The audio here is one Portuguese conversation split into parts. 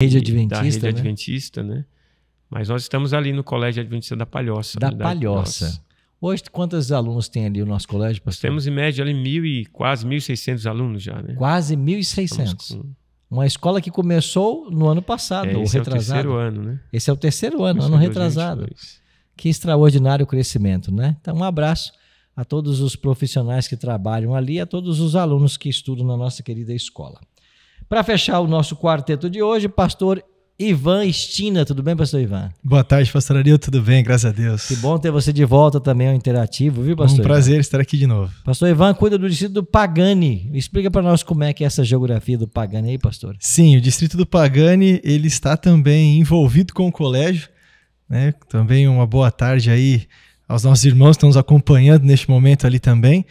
Rede Adventista. Da Rede né? Adventista, né? Mas nós estamos ali no Colégio Adventista da Palhoça. Da, da Palhoça. Nossa. Hoje, quantos alunos tem ali o nosso colégio, pastor? Nós temos em média ali mil e, quase 1.600 alunos já, né? Quase 1.600. Uma escola que começou no ano passado, é, ou retrasado. Esse é o terceiro ano, né? Esse é o terceiro ano, ano retrasado. Que extraordinário crescimento, né? Então, um abraço a todos os profissionais que trabalham ali, a todos os alunos que estudam na nossa querida escola. Para fechar o nosso quarteto de hoje, pastor Ivan Estina. Tudo bem, pastor Ivan? Boa tarde, pastor Ariel. Tudo bem, graças a Deus. Que bom ter você de volta também ao Interativo, viu, pastor? Um prazer Ivan? estar aqui de novo. Pastor Ivan cuida do distrito do Pagani. Explica para nós como é que é essa geografia do Pagani aí, pastor. Sim, o distrito do Pagani, ele está também envolvido com o colégio. Né? Também uma boa tarde aí aos nossos irmãos que estão nos acompanhando neste momento ali também.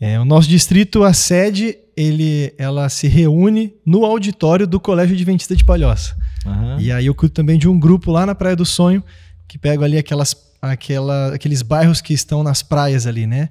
É, o nosso distrito, a sede ele, ela se reúne no auditório do Colégio Adventista de Palhoça. Uhum. E aí eu cuido também de um grupo lá na Praia do Sonho, que pego ali aquelas, aquela, aqueles bairros que estão nas praias ali, né?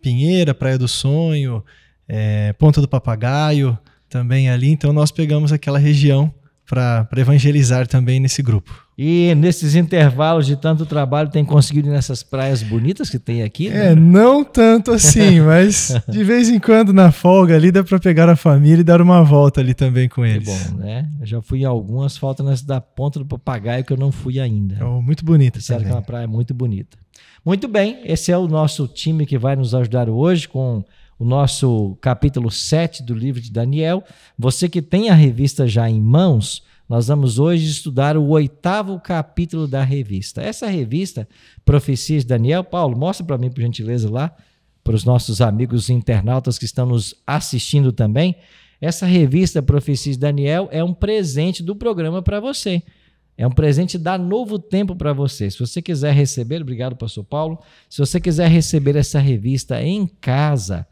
Pinheira, Praia do Sonho, é, Ponta do Papagaio também ali. Então nós pegamos aquela região para evangelizar também nesse grupo. E nesses intervalos de tanto trabalho, tem conseguido nessas praias bonitas que tem aqui? É, né? É, não tanto assim, mas de vez em quando na folga ali dá para pegar a família e dar uma volta ali também com eles. Que bom, né? Eu já fui em algumas, falta nas da Ponta do Papagaio que eu não fui ainda. É oh, muito bonita. Sério que é uma praia muito bonita. Muito bem, esse é o nosso time que vai nos ajudar hoje com o nosso capítulo 7 do livro de Daniel. Você que tem a revista já em mãos, nós vamos hoje estudar o oitavo capítulo da revista. Essa revista, Profecias de Daniel, Paulo, mostra para mim, por gentileza, lá, para os nossos amigos internautas que estão nos assistindo também. Essa revista Profecias de Daniel é um presente do programa para você. É um presente da Novo Tempo para você. Se você quiser receber, obrigado, Pastor Paulo. Se você quiser receber essa revista em casa,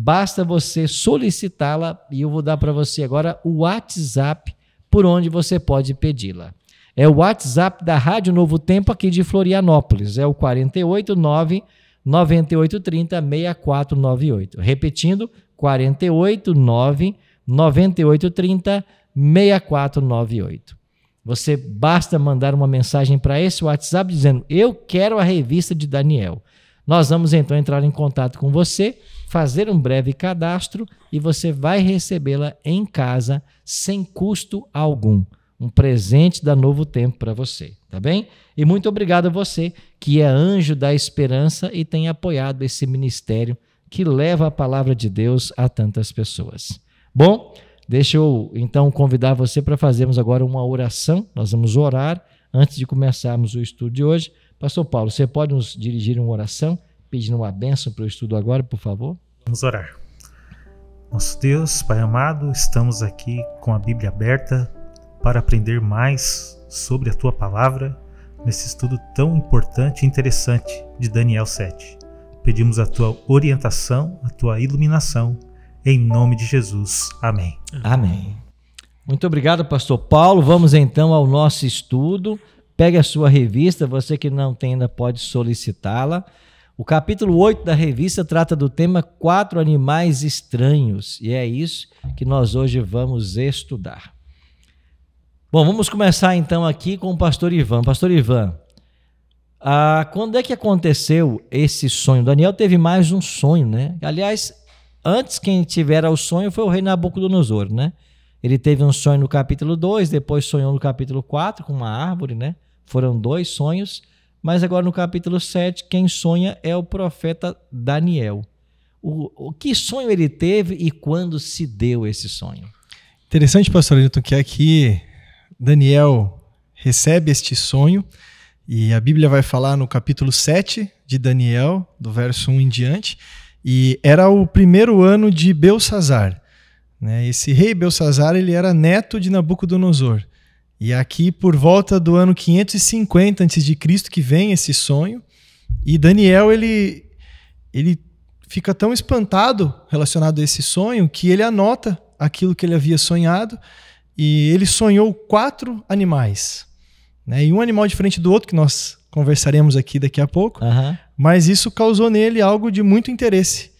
Basta você solicitá-la e eu vou dar para você agora o WhatsApp por onde você pode pedi-la. É o WhatsApp da Rádio Novo Tempo aqui de Florianópolis, é o 489 9830 6498. Repetindo, 489 9830 6498. Você basta mandar uma mensagem para esse WhatsApp dizendo: "Eu quero a revista de Daniel". Nós vamos então entrar em contato com você, fazer um breve cadastro e você vai recebê-la em casa sem custo algum. Um presente da Novo Tempo para você, tá bem? E muito obrigado a você que é anjo da esperança e tem apoiado esse ministério que leva a palavra de Deus a tantas pessoas. Bom, deixa eu então convidar você para fazermos agora uma oração. Nós vamos orar antes de começarmos o estudo de hoje. Pastor Paulo, você pode nos dirigir uma oração, pedindo uma bênção para o estudo agora, por favor? Vamos orar. Nosso Deus, Pai amado, estamos aqui com a Bíblia aberta para aprender mais sobre a tua palavra nesse estudo tão importante e interessante de Daniel 7. Pedimos a tua orientação, a tua iluminação, em nome de Jesus. Amém. Amém. Muito obrigado, pastor Paulo. Vamos então ao nosso estudo. Pegue a sua revista, você que não tem ainda pode solicitá-la. O capítulo 8 da revista trata do tema Quatro Animais Estranhos, e é isso que nós hoje vamos estudar. Bom, vamos começar então aqui com o pastor Ivan. Pastor Ivan, ah, quando é que aconteceu esse sonho? Daniel teve mais um sonho, né? Aliás, antes quem tivera o sonho foi o rei Nabucodonosor, né? Ele teve um sonho no capítulo 2, depois sonhou no capítulo 4 com uma árvore, né? Foram dois sonhos, mas agora no capítulo 7, quem sonha é o profeta Daniel. O, o que sonho ele teve e quando se deu esse sonho? Interessante, pastor Ailton, que aqui Daniel recebe este sonho e a Bíblia vai falar no capítulo 7 de Daniel, do verso 1 em diante, e era o primeiro ano de Belsazar. Né? Esse rei Belsazar ele era neto de Nabucodonosor. E aqui, por volta do ano 550 a.C., que vem esse sonho, e Daniel ele, ele fica tão espantado relacionado a esse sonho que ele anota aquilo que ele havia sonhado, e ele sonhou quatro animais. Né? E um animal diferente do outro, que nós conversaremos aqui daqui a pouco, uhum. mas isso causou nele algo de muito interesse.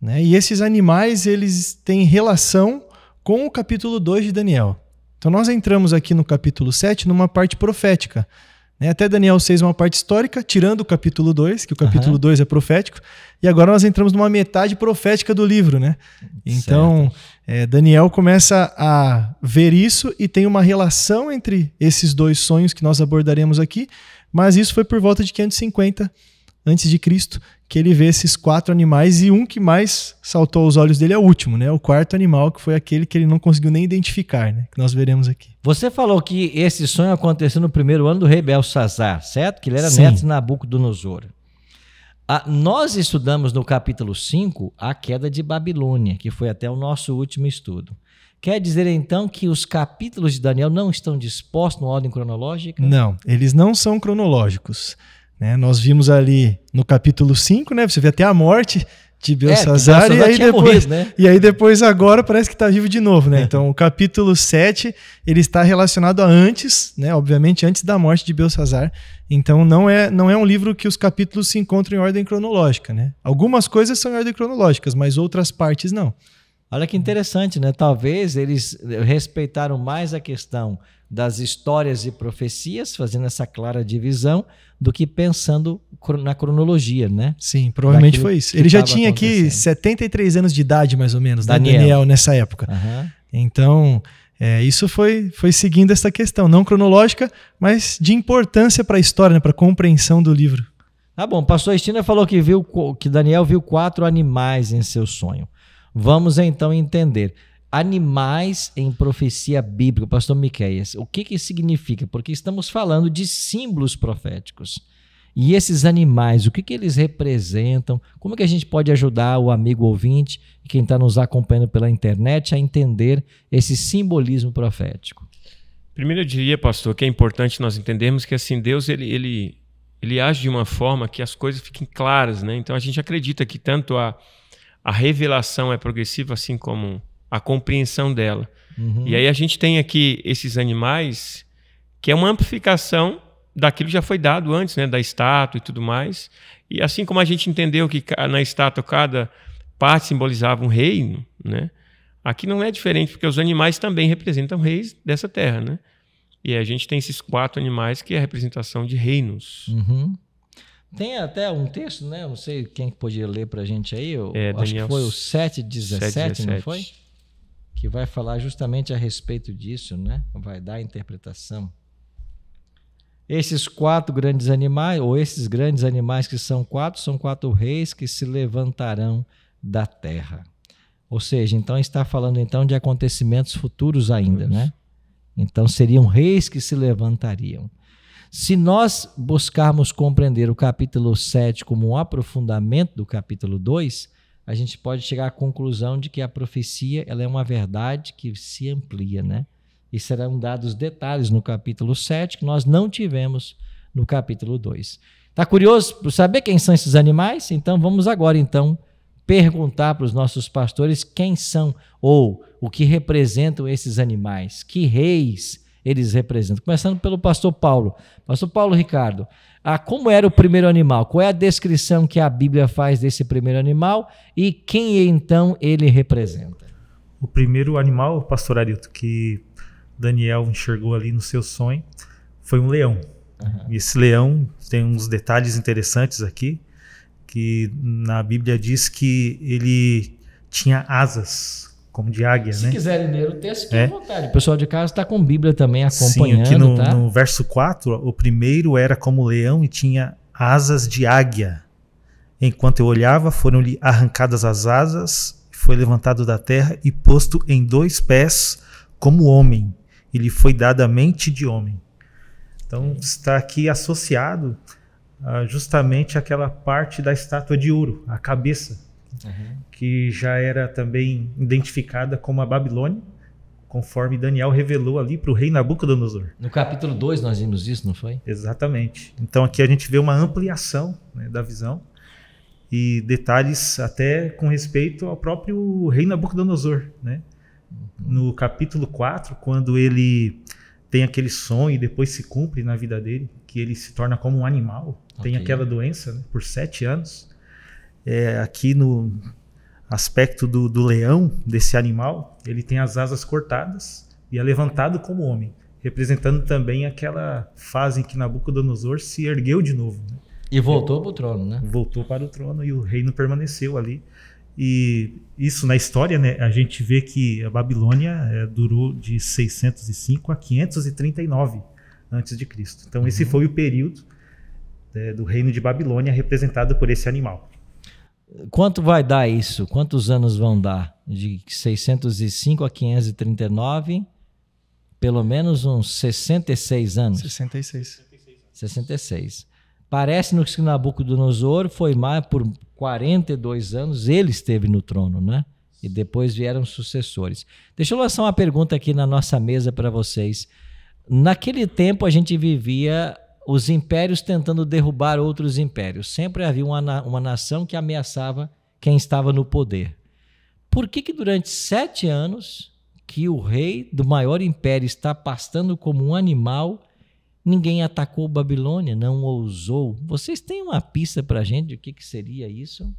Né? E esses animais, eles têm relação com o capítulo 2 de Daniel. Então nós entramos aqui no capítulo 7 numa parte profética. Né? Até Daniel 6 uma parte histórica, tirando o capítulo 2, que o capítulo uhum. 2 é profético. E agora nós entramos numa metade profética do livro. Né? Então é, Daniel começa a ver isso e tem uma relação entre esses dois sonhos que nós abordaremos aqui. Mas isso foi por volta de 550 antes de Cristo, que ele vê esses quatro animais e um que mais saltou aos olhos dele é o último, né? O quarto animal, que foi aquele que ele não conseguiu nem identificar, né? Que nós veremos aqui. Você falou que esse sonho aconteceu no primeiro ano do rei Belsazar, certo? Que ele era Sim. neto de Nabucodonosor. Ah, nós estudamos no capítulo 5 a queda de Babilônia, que foi até o nosso último estudo. Quer dizer então que os capítulos de Daniel não estão dispostos em ordem cronológica? Não, eles não são cronológicos. Né? Nós vimos ali no capítulo 5, né? Você vê até a morte de é, Belsazar é, e aí depois morrido, né? e aí depois agora parece que está vivo de novo, né? É. Então o capítulo 7, ele está relacionado a antes, né? Obviamente antes da morte de Belsazar. Então não é não é um livro que os capítulos se encontram em ordem cronológica, né? Algumas coisas são em ordem cronológicas, mas outras partes não. Olha que interessante, né? Talvez eles respeitaram mais a questão das histórias e profecias, fazendo essa clara divisão, do que pensando na cronologia, né? Sim, provavelmente foi isso. Ele já tinha aqui 73 anos de idade, mais ou menos, né, Daniel, Daniel nessa época. Uhum. Então, é, isso foi, foi seguindo essa questão, não cronológica, mas de importância para a história, né? para a compreensão do livro. Tá bom, pastor Estina falou que viu que Daniel viu quatro animais em seu sonho. Vamos então entender. Animais em profecia bíblica, pastor Miqueias, o que que significa? Porque estamos falando de símbolos proféticos. E esses animais, o que, que eles representam? Como que a gente pode ajudar o amigo ouvinte e quem está nos acompanhando pela internet a entender esse simbolismo profético? Primeiro eu diria, pastor, que é importante nós entendermos que assim Deus ele, ele, ele age de uma forma que as coisas fiquem claras, né? Então a gente acredita que tanto a a revelação é progressiva, assim como a compreensão dela. Uhum. E aí a gente tem aqui esses animais, que é uma amplificação daquilo que já foi dado antes, né, da estátua e tudo mais. E assim como a gente entendeu que na estátua cada parte simbolizava um reino, né? Aqui não é diferente, porque os animais também representam reis dessa terra, né? E a gente tem esses quatro animais que é a representação de reinos. Uhum. Tem até um texto, né? Não sei quem podia ler para a gente aí. Eu é, acho que foi o 717, não foi? Que vai falar justamente a respeito disso, né? Vai dar a interpretação. Esses quatro grandes animais, ou esses grandes animais que são quatro, são quatro reis que se levantarão da terra. Ou seja, então está falando então de acontecimentos futuros ainda, Deus. né? Então seriam reis que se levantariam. Se nós buscarmos compreender o capítulo 7 como um aprofundamento do capítulo 2, a gente pode chegar à conclusão de que a profecia ela é uma verdade que se amplia, né? E serão dados detalhes no capítulo 7 que nós não tivemos no capítulo 2. Tá curioso para saber quem são esses animais? Então vamos agora então perguntar para os nossos pastores quem são ou o que representam esses animais, que reis eles representam. Começando pelo pastor Paulo. Pastor Paulo Ricardo, ah, como era o primeiro animal? Qual é a descrição que a Bíblia faz desse primeiro animal e quem então ele representa? O primeiro animal, pastor Arito, que Daniel enxergou ali no seu sonho foi um leão. Uhum. E esse leão tem uns detalhes interessantes aqui, que na Bíblia diz que ele tinha asas como de águia, Se né? quiserem ler o texto, fiquem é. à vontade. O pessoal de casa está com Bíblia também acompanhando, Sim, aqui no, tá? no verso 4, o primeiro era como leão e tinha asas de águia. Enquanto eu olhava, foram-lhe arrancadas as asas, foi levantado da terra e posto em dois pés como homem. E lhe foi dada a mente de homem. Então está aqui associado ah, justamente àquela parte da estátua de ouro, a cabeça uhum. que já era também identificada como a Babilônia, conforme Daniel revelou ali para o rei Nabucodonosor. No capítulo 2 nós vimos isso, não foi? Exatamente. Então aqui a gente vê uma ampliação né, da visão e detalhes até com respeito ao próprio rei Nabucodonosor, né? Uhum. No capítulo 4, quando ele tem aquele sonho e depois se cumpre na vida dele, que ele se torna como um animal, okay. tem aquela doença né, por sete anos é, aqui no aspecto do, do, leão, desse animal, ele tem as asas cortadas e é levantado como homem, representando também aquela fase em que Nabucodonosor se ergueu de novo. Né? E voltou para o trono, né? Voltou para o trono e o reino permaneceu ali. E isso na história, né, a gente vê que a Babilônia é, durou de 605 a 539 antes de Cristo. Então uhum. esse foi o período é, do reino de Babilônia representado por esse animal. Quanto vai dar isso? Quantos anos vão dar? De 605 a 539, pelo menos uns 66 anos. 66. 66. Parece no que Nabucodonosor foi mais por 42 anos, ele esteve no trono, né? E depois vieram sucessores. Deixa eu lançar uma pergunta aqui na nossa mesa para vocês. Naquele tempo a gente vivia os impérios tentando derrubar outros impérios. Sempre havia uma, uma nação que ameaçava quem estava no poder. Por que, que durante sete anos que o rei do maior império está pastando como um animal, ninguém atacou Babilônia, não ousou? Vocês têm uma pista para a gente de o que, que seria isso?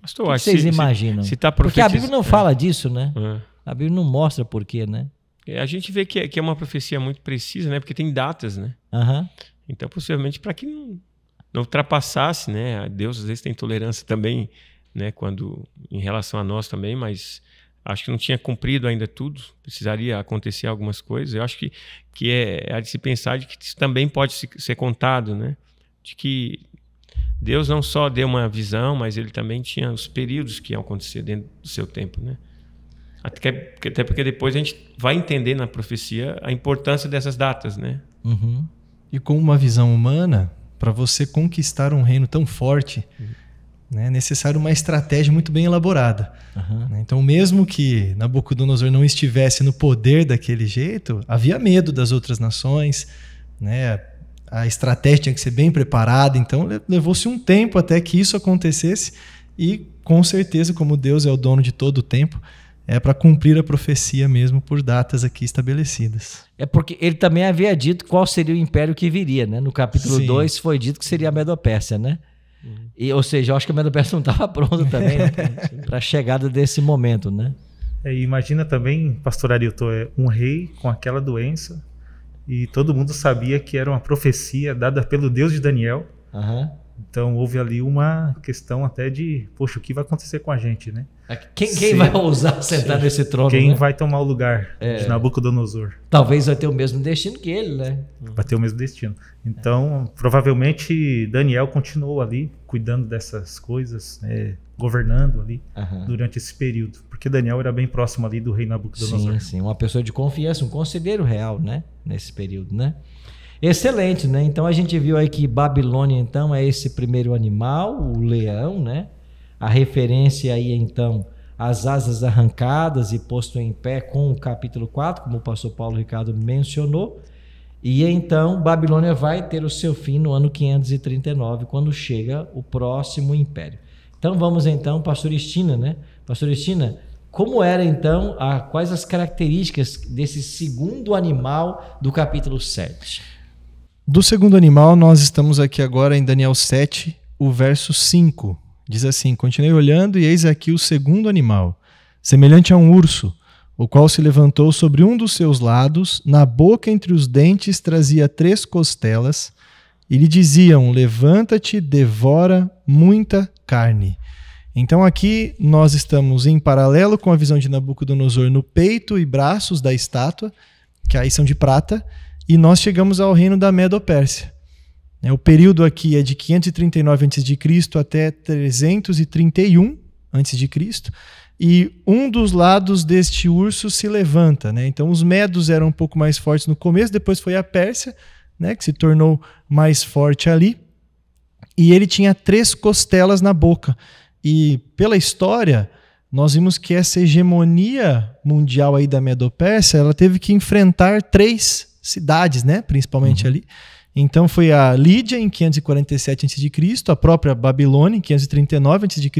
Pastor, o que, que vocês se, imaginam? Se, se tá Porque a Bíblia não fala é. disso, né? É. A Bíblia não mostra porquê, né? É, a gente vê que é, que é uma profecia muito precisa, né? Porque tem datas, né? Uhum. Então, possivelmente, para que não, não ultrapassasse, né? Deus às vezes tem tolerância também, né? Quando em relação a nós também, mas acho que não tinha cumprido ainda tudo, precisaria acontecer algumas coisas. Eu acho que, que é, é a de se pensar de que isso também pode se, ser contado, né? De que Deus não só deu uma visão, mas ele também tinha os períodos que iam acontecer dentro do seu tempo, né? Até, porque depois a gente vai entender na profecia a importância dessas datas, né? Uhum e com uma visão humana, para você conquistar um reino tão forte, uhum. né, é necessário uma estratégia muito bem elaborada. Uhum. Então, mesmo que Nabucodonosor não estivesse no poder daquele jeito, havia medo das outras nações, né? a estratégia tinha que ser bem preparada, então levou-se um tempo até que isso acontecesse, e com certeza, como Deus é o dono de todo o tempo, é para cumprir a profecia mesmo por datas aqui estabelecidas. É porque ele também havia dito qual seria o império que viria, né? No capítulo 2 foi dito que seria a Medopérsia, né? Uhum. E, ou seja, eu acho que a Medopérsia não estava pronta também né? para a chegada desse momento, né? É, imagina também, pastor é um rei com aquela doença e todo mundo sabia que era uma profecia dada pelo Deus de Daniel. Uhum. Então houve ali uma questão até de, poxa, o que vai acontecer com a gente, né? É quem, quem se, vai ousar sentar se, nesse trono? Quem né? vai tomar o lugar é. de Nabucodonosor? Talvez vai ter o mesmo destino que ele, né? Vai ter o mesmo destino. Então, é. provavelmente Daniel continuou ali cuidando dessas coisas, né? governando ali durante esse período, porque Daniel era bem próximo ali do rei Nabucodonosor. Sim, sim, uma pessoa de confiança, um conselheiro real, né? Nesse período, né? Excelente, né? Então a gente viu aí que Babilônia então é esse primeiro animal, o leão, né? A referência aí então às asas arrancadas e posto em pé com o capítulo 4, como o pastor Paulo Ricardo mencionou. E então Babilônia vai ter o seu fim no ano 539, quando chega o próximo império. Então vamos então, pastoristina, né? Pastor Pastoristina, como era então, a, quais as características desse segundo animal do capítulo 7? Do segundo animal, nós estamos aqui agora em Daniel 7, o verso 5. Diz assim: Continuei olhando, e eis aqui o segundo animal, semelhante a um urso, o qual se levantou sobre um dos seus lados, na boca entre os dentes trazia três costelas, e lhe diziam: Levanta-te, devora muita carne. Então aqui nós estamos em paralelo com a visão de Nabucodonosor no peito e braços da estátua, que aí são de prata, e nós chegamos ao reino da Medo-Pérsia. É, o período aqui é de 539 a.C. até 331 a.C. E um dos lados deste urso se levanta. Né? Então, os medos eram um pouco mais fortes no começo, depois foi a Pérsia, né, que se tornou mais forte ali. E ele tinha três costelas na boca. E pela história, nós vimos que essa hegemonia mundial aí da Medopérsia pérsia ela teve que enfrentar três cidades, né? Principalmente uhum. ali. Então foi a Lídia em 547 a.C., a própria Babilônia em 539 a.C.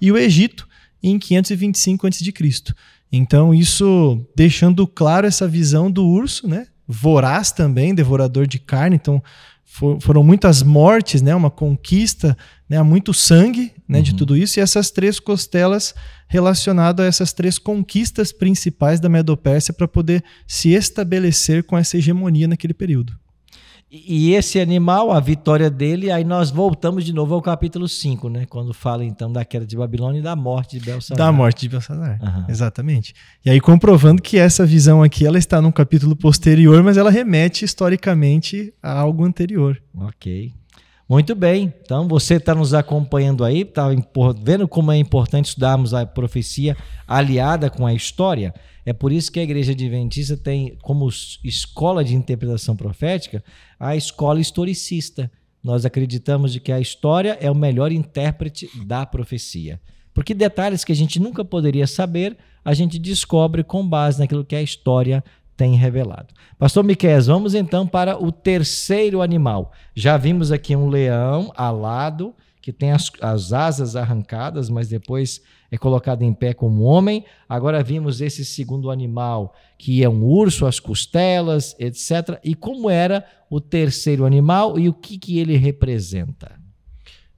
e o Egito em 525 a.C. Então isso deixando claro essa visão do urso, né? Voraz também, devorador de carne. Então for, foram muitas mortes, né? Uma conquista, né? Muito sangue né, uhum. de tudo isso, e essas três costelas relacionadas a essas três conquistas principais da Medopérsia para poder se estabelecer com essa hegemonia naquele período. E esse animal, a vitória dele, aí nós voltamos de novo ao capítulo 5, né? Quando fala então da queda de Babilônia e da morte de Belsazar. Da morte de Belsazar, uhum. exatamente. E aí comprovando que essa visão aqui, ela está num capítulo posterior, mas ela remete historicamente a algo anterior. Ok. Muito bem, então você está nos acompanhando aí, está vendo como é importante estudarmos a profecia aliada com a história. É por isso que a Igreja Adventista tem como escola de interpretação profética a escola historicista. Nós acreditamos de que a história é o melhor intérprete da profecia. Porque detalhes que a gente nunca poderia saber, a gente descobre com base naquilo que é a história tem revelado. Pastor Miquelz. vamos então para o terceiro animal. Já vimos aqui um leão alado, que tem as, as asas arrancadas, mas depois é colocado em pé como homem. Agora vimos esse segundo animal, que é um urso, as costelas, etc. E como era o terceiro animal e o que, que ele representa?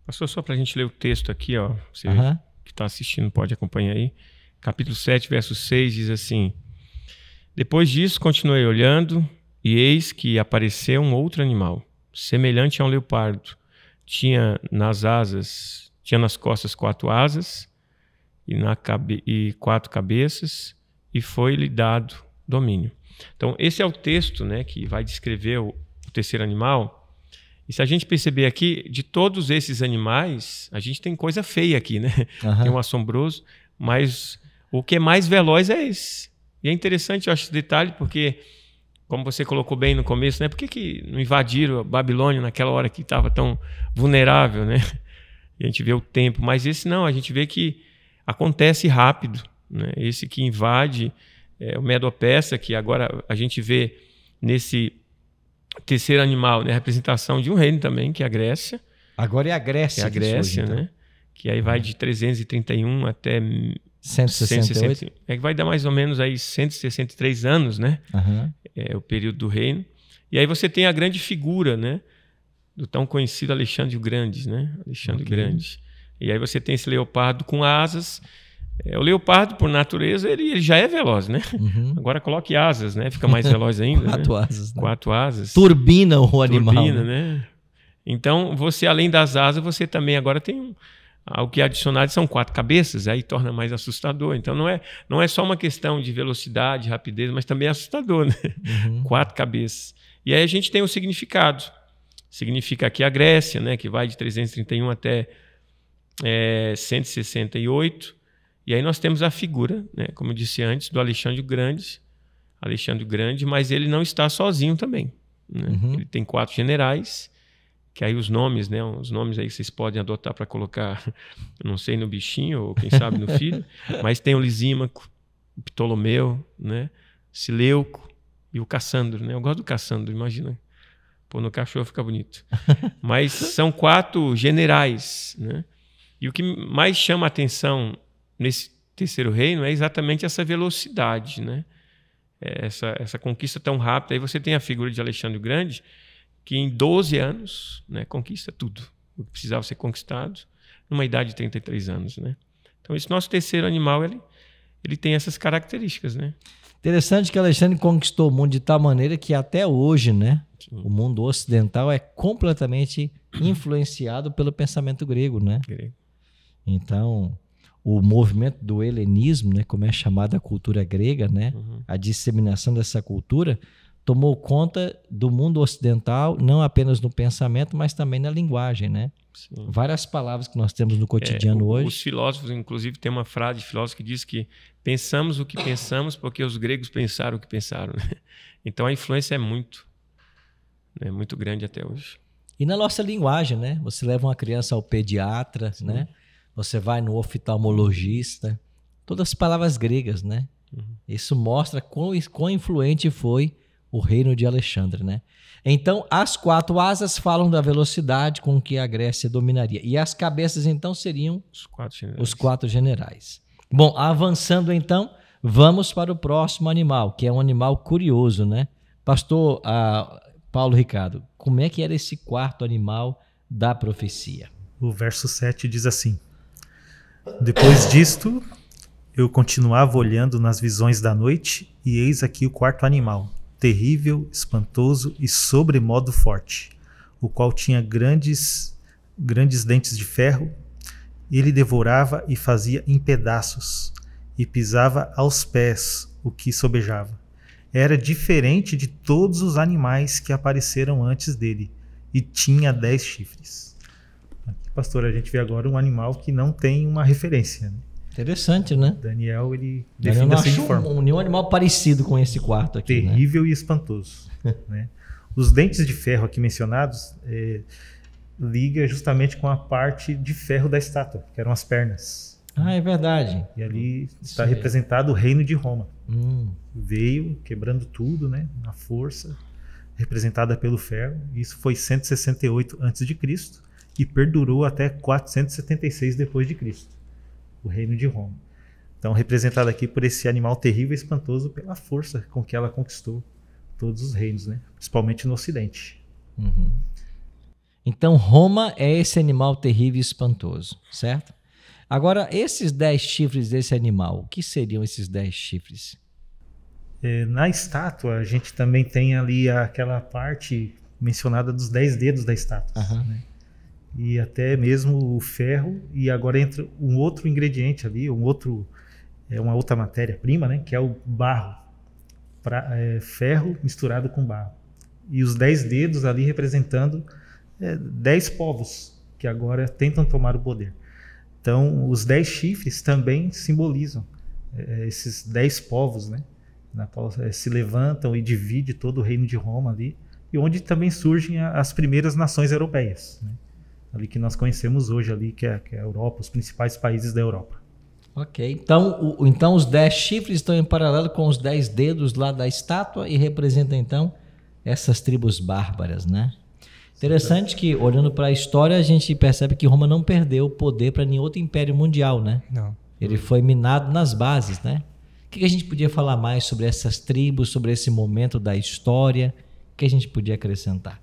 Pastor, só para a gente ler o texto aqui, ó, você que está assistindo pode acompanhar aí. Capítulo 7, verso 6 diz assim. Depois disso, continuei olhando, e eis que apareceu um outro animal, semelhante a um leopardo. Tinha nas asas, tinha nas costas quatro asas e, na cabe e quatro cabeças, e foi-lhe dado domínio. Então, esse é o texto né, que vai descrever o, o terceiro animal. E se a gente perceber aqui, de todos esses animais, a gente tem coisa feia aqui, né? Uhum. Tem um assombroso, mas o que é mais veloz é esse. E é interessante, eu acho, esse detalhe, porque, como você colocou bem no começo, né? Por que, que não invadiram a Babilônia naquela hora que estava tão vulnerável, né? a gente vê o tempo. Mas esse não, a gente vê que acontece rápido. Né? Esse que invade é, o medo peça que agora a gente vê nesse terceiro animal, né? A representação de um reino também, que é a Grécia. Agora é a Grécia. É a Grécia, então. né? Que aí vai uhum. de 331 até 168? 160, é que vai dar mais ou menos aí 163 anos, né? Uhum. É o período do reino. E aí você tem a grande figura, né? Do tão conhecido Alexandre o Grande, né? Alexandre okay. Grande. E aí você tem esse leopardo com asas. É, o leopardo, por natureza, ele, ele já é veloz, né? Uhum. Agora coloque asas, né? Fica mais veloz ainda. Né? Quatro né? asas. Né? Quatro asas. Turbina o animal. Turbina, né? né? Então, você, além das asas, você também agora tem um ah, o que há são quatro cabeças, aí torna mais assustador. Então não é, não é só uma questão de velocidade, rapidez, mas também é assustador, né? Uhum. Quatro cabeças. E aí a gente tem o significado. Significa aqui a Grécia, né, que vai de 331 até é, 168. E aí nós temos a figura, né, como eu disse antes, do Alexandre Grande, Alexandre Grande, mas ele não está sozinho também. Né? Uhum. Ele tem quatro generais que aí os nomes, né, os nomes aí vocês podem adotar para colocar, não sei, no bichinho ou quem sabe no filho, mas tem o Lisímaco, o Ptolomeu, né, Sileuco e o Cassandro, né? Eu gosto do Cassandro, imagina. Pô, no cachorro fica bonito. Mas são quatro generais, né? E o que mais chama a atenção nesse terceiro reino é exatamente essa velocidade, né? É, essa, essa conquista tão rápida. Aí você tem a figura de Alexandre o Grande, que em 12 anos né, conquista tudo o que precisava ser conquistado numa idade de 33 anos. Né? Então, esse nosso terceiro animal ele, ele tem essas características. Né? Interessante que Alexandre conquistou o mundo de tal maneira que até hoje né, o mundo ocidental é completamente influenciado pelo pensamento grego. Né? Grego. Então, o movimento do helenismo, né, como é chamada a cultura grega, né, uhum. a disseminação dessa cultura, tomou conta do mundo ocidental, não apenas no pensamento, mas também na linguagem, né? Sim. Várias palavras que nós temos no é, cotidiano é, o, hoje. Os filósofos, inclusive, tem uma frase de filósofo que diz que pensamos o que pensamos porque os gregos pensaram o que pensaram. Né? Então a influência é muito, é muito grande até hoje. E na nossa linguagem, né? Você leva uma criança ao pediatra, Sim. né? Você vai no oftalmologista, todas as palavras gregas, né? Uhum. Isso mostra quão, quão influente foi o reino de Alexandre, né? Então, as quatro asas falam da velocidade com que a Grécia dominaria. E as cabeças, então, seriam os quatro generais. Os quatro generais. Bom, avançando então, vamos para o próximo animal, que é um animal curioso, né? Pastor ah, Paulo Ricardo, como é que era esse quarto animal da profecia? O verso 7 diz assim: Depois disto, eu continuava olhando nas visões da noite, e eis aqui o quarto animal, terrível, espantoso e sobremodo forte, o qual tinha grandes, grandes dentes de ferro. Ele devorava e fazia em pedaços, e pisava aos pés o que sobejava. Era diferente de todos os animais que apareceram antes dele, e tinha dez chifres. Aqui, pastor, a gente vê agora um animal que não tem uma referência. Né? Interessante, né? Daniel, ele defende define assim dessa forma. Um, nenhum animal parecido com esse quarto aqui. Né? Terrível né? e espantoso. né? Os dentes de ferro aqui mencionados é, liga justamente com a parte de ferro da estátua, que eram as pernas. Ah, é verdade. E ali hum, está representado o reino de Roma. Hum. Veio quebrando tudo, né? Na força, representada pelo ferro. Isso foi 168 a.C. e perdurou até 476 depois de Cristo o reino de Roma. Então, representada aqui por esse animal terrível e espantoso pela força com que ela conquistou todos os reinos, né? principalmente no Ocidente. Uhum. Então, Roma é esse animal terrível e espantoso, certo? Agora, esses dez chifres desse animal, o que seriam esses dez chifres? É, na estátua, a gente também tem ali aquela parte mencionada dos dez dedos da estátua. Uhum. Né? e até mesmo o ferro e agora entra um outro ingrediente ali, um outro é uma outra matéria-prima, né, que é o barro, pra, é, ferro misturado com barro. E os dez dedos ali representando é, dez povos que agora tentam tomar o poder. Então, os dez chifres também simbolizam é, é esses dez povos, né, na qual é, se levantam e divide todo o reino de Roma ali, e onde também surgem a, as primeiras nações europeias. Né? ali que nós conhecemos hoje ali, que é, que é a Europa, os principais países da Europa. Ok, então, o, então os dez chifres estão em paralelo com os dez dedos lá da estátua e representam então essas tribos bárbaras, né? Interessante que, olhando para a história, a gente percebe que Roma não perdeu o poder para nenhum outro império mundial, né? Não. Ele foi minado nas bases, né? O que a gente podia falar mais sobre essas tribos, sobre esse momento da história? O que a gente podia acrescentar?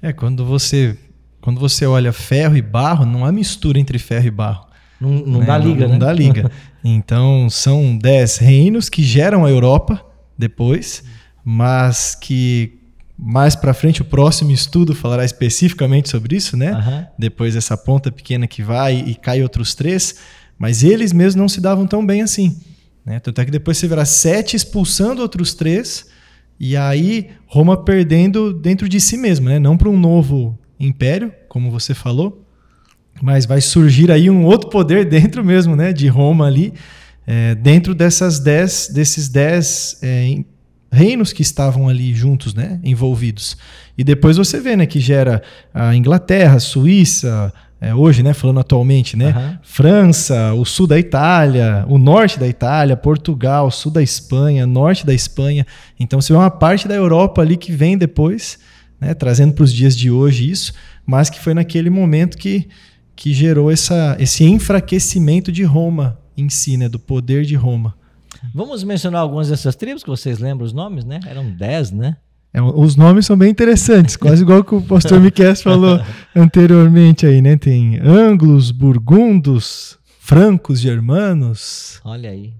É, quando você quando você olha ferro e barro, não há mistura entre ferro e barro. Não, não né? dá liga, não, né? Não dá liga. Então, são dez reinos que geram a Europa depois, mas que mais para frente o próximo estudo falará especificamente sobre isso, né? Uhum. Depois dessa ponta pequena que vai e cai outros três, mas eles mesmos não se davam tão bem assim. Né? Tanto é que depois você verá sete expulsando outros três, e aí Roma perdendo dentro de si mesmo, né? não para um novo império, como você falou, mas vai surgir aí um outro poder dentro mesmo, né, de Roma ali, é, dentro dessas dez, desses dez é, reinos que estavam ali juntos, né, envolvidos. E depois você vê, né, que gera a Inglaterra, a Suíça, é, hoje, né, falando atualmente, né, uhum. França, o sul da Itália, o norte da Itália, Portugal, sul da Espanha, norte da Espanha. Então você vê uma parte da Europa ali que vem depois né, trazendo para os dias de hoje isso, mas que foi naquele momento que, que gerou essa, esse enfraquecimento de Roma em si, né, do poder de Roma. Vamos mencionar algumas dessas tribos que vocês lembram os nomes, né? Eram dez, né? É, os nomes são bem interessantes, quase igual que o pastor Miquel falou anteriormente aí, né? Tem anglos, burgundos, francos, germanos. Olha aí.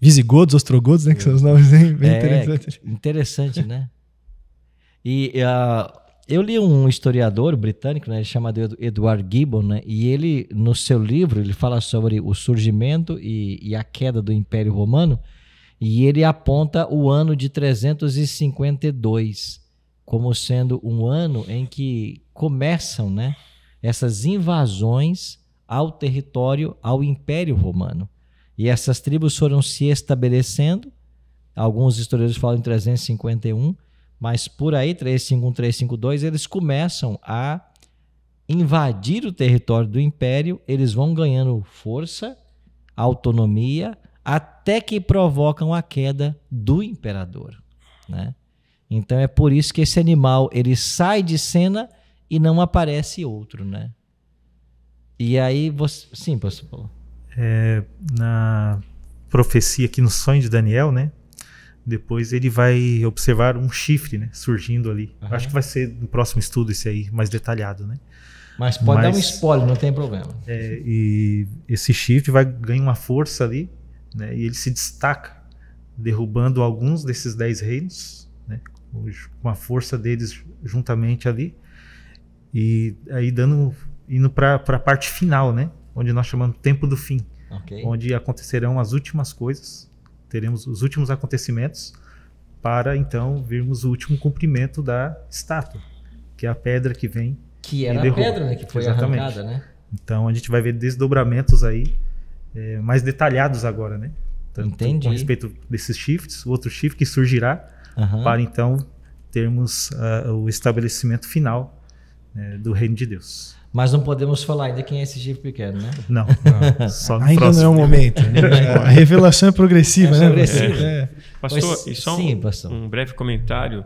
Visigodos, ostrogodos, né? Que são os nomes bem, é, interessantes. Interessante, né? E uh, eu li um historiador britânico, né, chamado Edward Gibbon, né, e ele, no seu livro, ele fala sobre o surgimento e, e a queda do Império Romano, e ele aponta o ano de 352 como sendo um ano em que começam né, essas invasões ao território, ao Império Romano. E essas tribos foram se estabelecendo, alguns historiadores falam em 351, mas por aí, 351, 352, eles começam a invadir o território do império, eles vão ganhando força, autonomia, até que provocam a queda do imperador. Né? Então é por isso que esse animal ele sai de cena e não aparece outro, né? E aí você, sim, pastor Paulo. É, na profecia aqui no sonho de Daniel, né? Depois ele vai observar um chifre, né, surgindo ali. Uhum. Acho que vai ser no próximo estudo esse aí, mais detalhado, né? Mas pode Mas, dar um spoiler, não tem problema. É, e esse chifre vai ganhar uma força ali, né? E ele se destaca, derrubando alguns desses dez reinos, né? Com a força deles juntamente ali. E aí dando indo para a parte final, né? Onde nós chamamos tempo do fim, okay. onde acontecerão as últimas coisas teremos os últimos acontecimentos para então virmos o último cumprimento da estátua, que é a pedra que vem. Que era a pedra, né? Que foi Exatamente. arrancada, né? Então a gente vai ver desdobramentos aí é, mais detalhados agora, né? Tanto Entendi. Com respeito desses shifts, o outro shift que surgirá, uhum. para então termos uh, o estabelecimento final né, do reino de Deus. Mas não podemos falar ainda quem é esse chifre pequeno, né? Não, não só ainda próximo. não é o momento. É. A revelação é progressiva, é né? Progressiva. É. Pastor, pois, e só sim, um, pastor. um breve comentário.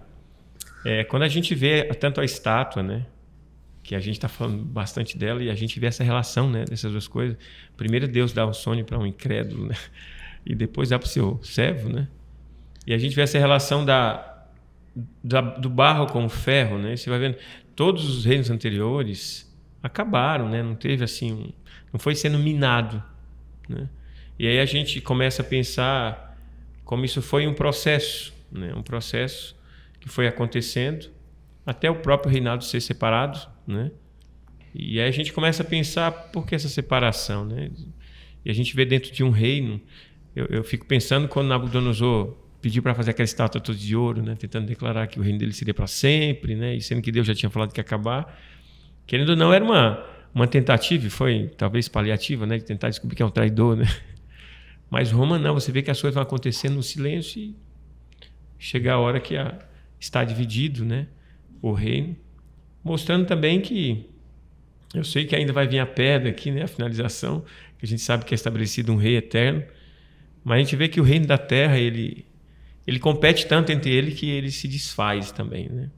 É, quando a gente vê tanto a estátua, né? Que a gente está falando bastante dela e a gente vê essa relação, né? Dessas duas coisas. Primeiro Deus dá um sonho para um incrédulo, né? E depois dá para o seu servo, né? E a gente vê essa relação da, da, do barro com o ferro, né? Você vai vendo todos os reinos anteriores acabaram, né? Não teve assim, um, não foi sendo minado, né? E aí a gente começa a pensar como isso foi um processo, né? Um processo que foi acontecendo até o próprio reinado ser separado, né? E aí a gente começa a pensar por que essa separação, né? E a gente vê dentro de um reino, eu, eu fico pensando quando Nabucodonosor pediu para fazer aquela estátua toda de ouro, né? Tentando declarar que o reino dele seria para sempre, né? E sendo que Deus já tinha falado que ia acabar, Querendo ou não, era uma, uma tentativa, e foi talvez paliativa, né? De tentar descobrir que é um traidor, né? Mas Roma não, você vê que as coisas vão acontecendo no silêncio e chega a hora que a, está dividido, né? O reino. Mostrando também que eu sei que ainda vai vir a pedra aqui, né? A finalização, que a gente sabe que é estabelecido um rei eterno. Mas a gente vê que o reino da terra, ele, ele compete tanto entre ele que ele se desfaz também, né?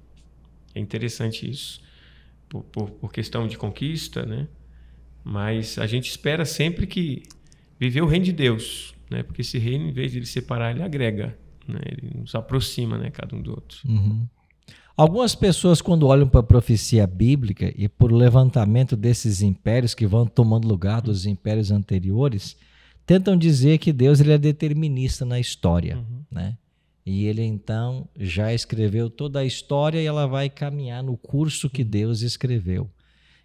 É interessante isso por, por, por questão de conquista, né? Mas a gente espera sempre que viver o reino de Deus, né? Porque esse reino, em vez de ele separar, ele agrega, né? Ele nos aproxima, né? Cada um do outro. Uhum. Algumas pessoas, quando olham para a profecia bíblica e para o levantamento desses impérios que vão tomando lugar dos impérios anteriores, tentam dizer que Deus ele é determinista na história, uhum. né? E ele então já escreveu toda a história e ela vai caminhar no curso que Deus escreveu.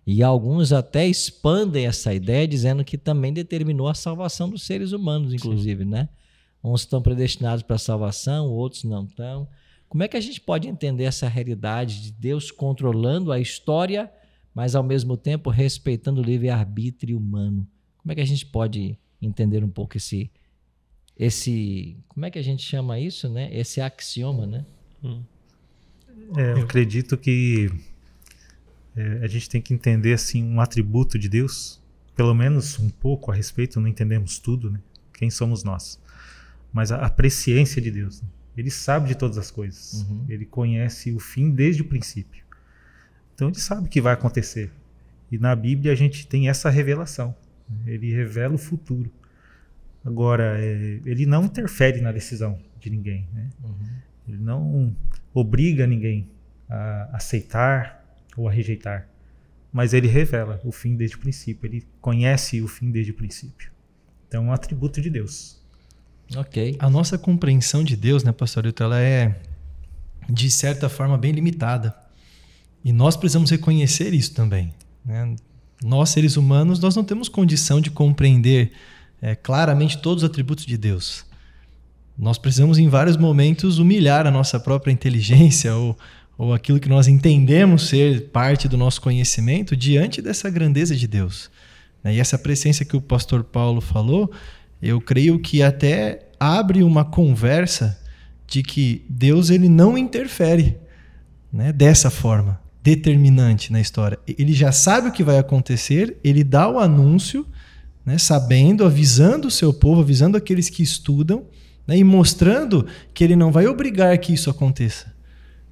E alguns até expandem essa ideia dizendo que também determinou a salvação dos seres humanos, inclusive, Sim. né? Uns estão predestinados para a salvação, outros não estão. Como é que a gente pode entender essa realidade de Deus controlando a história, mas ao mesmo tempo respeitando o livre-arbítrio humano? Como é que a gente pode entender um pouco esse, esse como é que a gente chama isso, né? Esse axioma, né? Hum. É, eu acredito que é, a gente tem que entender assim um atributo de Deus, pelo menos um pouco a respeito. Não entendemos tudo, né? Quem somos nós? Mas a, a presciência de Deus. Né? Ele sabe de todas as coisas. Uhum. Ele conhece o fim desde o princípio. Então ele sabe o que vai acontecer. E na Bíblia a gente tem essa revelação. Ele revela o futuro. Agora, é, ele não interfere na decisão de ninguém. Né? Uhum. Ele não obriga ninguém a aceitar ou a rejeitar. Mas ele revela o fim desde o princípio. Ele conhece o fim desde o princípio. Então, é um atributo de Deus. Ok. A nossa compreensão de Deus, né, Pastor? pastorito, ela é, de certa forma, bem limitada. E nós precisamos reconhecer isso também. Né? Nós, seres humanos, nós não temos condição de compreender é, claramente todos os atributos de Deus. Nós precisamos, em vários momentos, humilhar a nossa própria inteligência ou, ou aquilo que nós entendemos ser parte do nosso conhecimento diante dessa grandeza de Deus. Né? E essa presença que o pastor Paulo falou, eu creio que até abre uma conversa de que Deus ele não interfere né, dessa forma determinante na história. Ele já sabe o que vai acontecer, ele dá o anúncio né, sabendo, avisando o seu povo, avisando aqueles que estudam, né, e mostrando que ele não vai obrigar que isso aconteça,